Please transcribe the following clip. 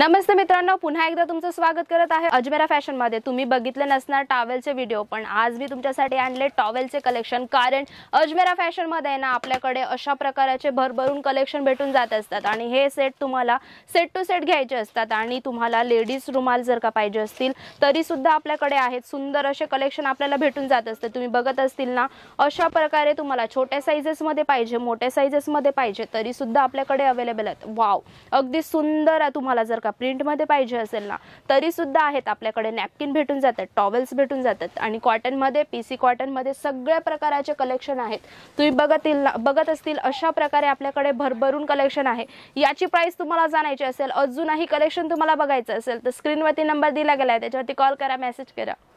नमस्ते मित्रांनो पुन्हा एकदा तुमचं स्वागत करत आहे अजमेरा फॅशन मध्ये तुम्ही बघितले नसणार टॉवेलचे व्हिडिओ पण आज मी तुमच्यासाठी आणले टॉवेलचे कलेक्शन कारण अजमेरा फॅशन मध्ये ना आपल्याकडे अशा प्रकाराचे भरभरून कलेक्शन भेटून जात असतात आणि हे सेट तुम्हाला सेट टू सेट घ्यायचे असतात आणि तुम्हाला लेडीज रुमाल जर का पाहिजे असतील तरी सुद्धा आपल्याकडे आहेत सुंदर असे कलेक्शन आपल्याला भेटून जात असते तुम्ही बघत असतील ना अशा प्रकारे तुम्हाला छोट्या मध्ये पाहिजे मोठ्या मध्ये पाहिजे तरी सुद्धा आपल्याकडे अवेलेबल आहेत वाव अगदी सुंदर तुम्हाला जर का का प्रिंटमध्ये पाहिजे असेल ना तरी सुद्धा आहेत आपल्याकडे नॅपकिन भेटून जातात टॉवेल्स भेटून जातात आणि कॉटनमध्ये पी सी कॉटनमध्ये सगळ्या प्रकाराचे कलेक्शन आहेत तुम्ही बघतील बघत असतील अशा प्रकारे आपल्याकडे भरभरून कलेक्शन आहे याची प्राइस तुम्हाला जाणायची असेल अजूनही कलेक्शन तुम्हाला बघायचं असेल तर स्क्रीनवरती नंबर दिला गेला आहे त्याच्यावरती कॉल करा मेसेज करा